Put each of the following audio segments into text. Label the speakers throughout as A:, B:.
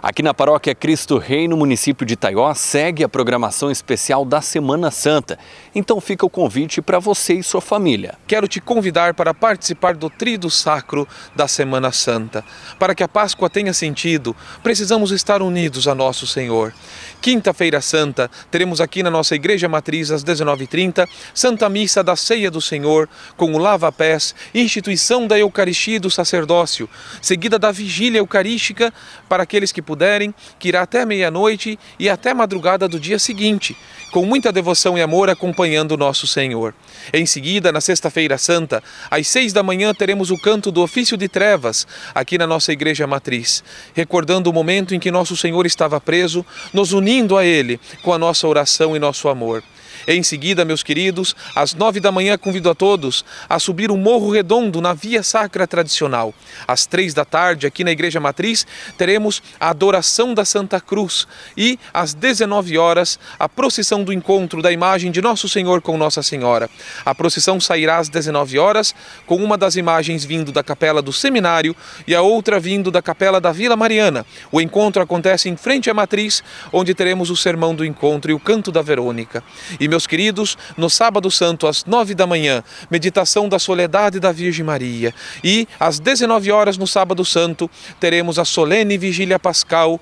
A: Aqui na Paróquia Cristo Rei, no município de Taió, segue a programação especial da Semana Santa. Então fica o convite para você e sua família. Quero te convidar para participar do trido sacro da Semana Santa. Para que a Páscoa tenha sentido, precisamos estar unidos a nosso Senhor. Quinta-feira Santa, teremos aqui na nossa Igreja Matriz, às 19h30, Santa Missa da Ceia do Senhor, com o lava-pés, instituição da Eucaristia e do sacerdócio, seguida da Vigília Eucarística para aqueles que puderem, que irá até meia-noite e até madrugada do dia seguinte, com muita devoção e amor acompanhando o nosso Senhor. Em seguida, na Sexta-feira Santa, às seis da manhã, teremos o canto do ofício de trevas aqui na nossa Igreja Matriz, recordando o momento em que nosso Senhor estava preso, nos unindo a Ele com a nossa oração e nosso amor. Em seguida, meus queridos, às nove da manhã convido a todos a subir o Morro Redondo na Via Sacra Tradicional. Às três da tarde, aqui na Igreja Matriz, teremos a adoração da Santa Cruz e, às 19 horas, a procissão do encontro da imagem de Nosso Senhor com Nossa Senhora. A procissão sairá às 19 horas, com uma das imagens vindo da capela do seminário e a outra vindo da capela da Vila Mariana. O encontro acontece em frente à matriz, onde teremos o sermão do encontro e o canto da Verônica. E, meus queridos, no sábado santo, às 9 da manhã, meditação da soledade da Virgem Maria. E, às 19 horas, no sábado santo, teremos a solene vigília pascal Pascal,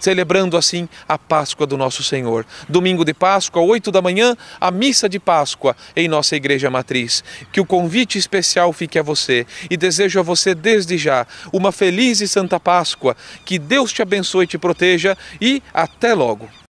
A: celebrando assim a Páscoa do nosso Senhor. Domingo de Páscoa, 8 da manhã, a missa de Páscoa em nossa igreja matriz. Que o convite especial fique a você e desejo a você desde já uma feliz e santa Páscoa. Que Deus te abençoe e te proteja e até logo.